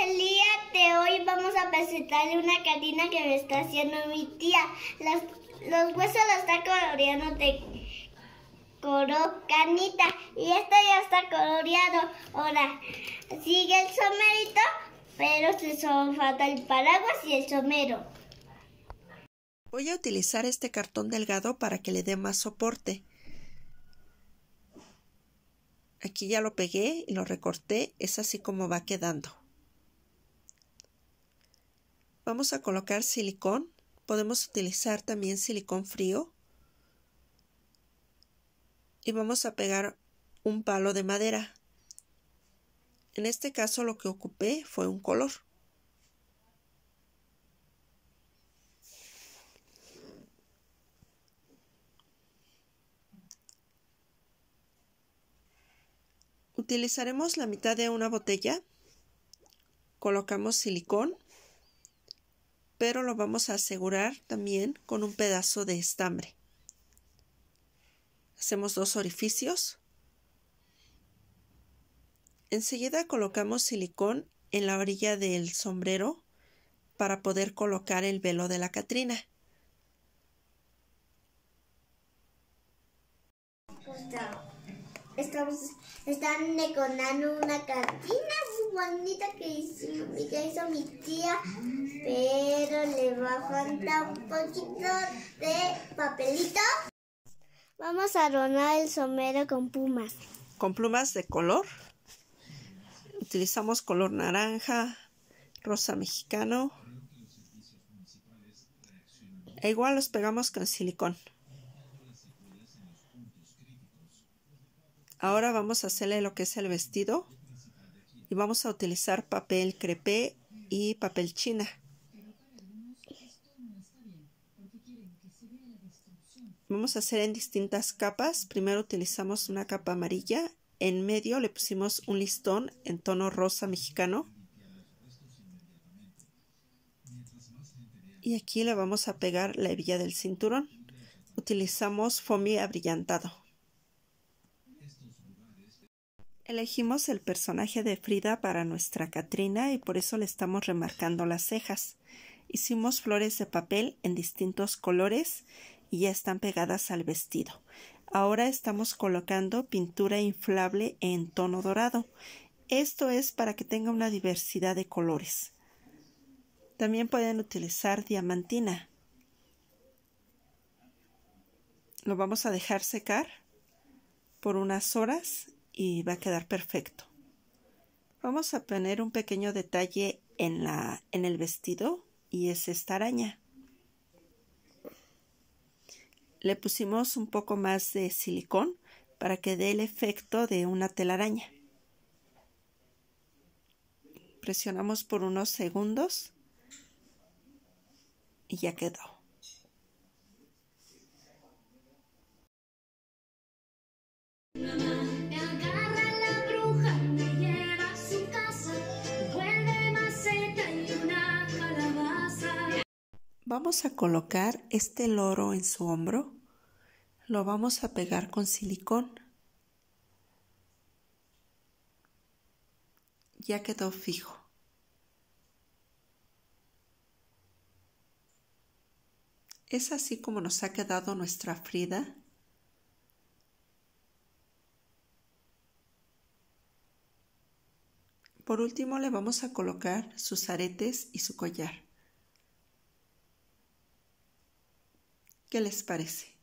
El día de hoy vamos a presentarle una cadena que me está haciendo mi tía. Los, huesos los está coloreando de coro canita y este ya está coloreado. Ahora sigue el somerito, pero se son falta el paraguas y el somero. Voy a utilizar este cartón delgado para que le dé más soporte aquí ya lo pegué y lo recorté, es así como va quedando. Vamos a colocar silicón. Podemos utilizar también silicón frío. Y vamos a pegar un palo de madera. En este caso lo que ocupé fue un color. Utilizaremos la mitad de una botella, colocamos silicón pero lo vamos a asegurar también con un pedazo de estambre. Hacemos dos orificios. Enseguida colocamos silicón en la orilla del sombrero para poder colocar el velo de la Catrina. Estamos, están decorando una Catrina que hizo, mi tía le va a faltar un poquito de papelito. Vamos a adornar el somero con plumas. Con plumas de color. Utilizamos color naranja, rosa mexicano. E igual los pegamos con silicón. Ahora vamos a hacerle lo que es el vestido y vamos a utilizar papel crepé y papel china. Vamos a hacer en distintas capas. Primero utilizamos una capa amarilla. En medio le pusimos un listón en tono rosa mexicano. Y aquí le vamos a pegar la hebilla del cinturón. Utilizamos foamy abrillantado. Elegimos el personaje de Frida para nuestra Katrina y por eso le estamos remarcando las cejas. Hicimos flores de papel en distintos colores y ya están pegadas al vestido. Ahora estamos colocando pintura inflable en tono dorado. Esto es para que tenga una diversidad de colores. También pueden utilizar diamantina. Lo vamos a dejar secar por unas horas y va a quedar perfecto. Vamos a poner un pequeño detalle en, la, en el vestido y es esta araña. Le pusimos un poco más de silicón para que dé el efecto de una telaraña. Presionamos por unos segundos y ya quedó. vamos a colocar este loro en su hombro, lo vamos a pegar con silicón. Ya quedó fijo. Es así como nos ha quedado nuestra Frida. Por último le vamos a colocar sus aretes y su collar. ¿Qué les parece?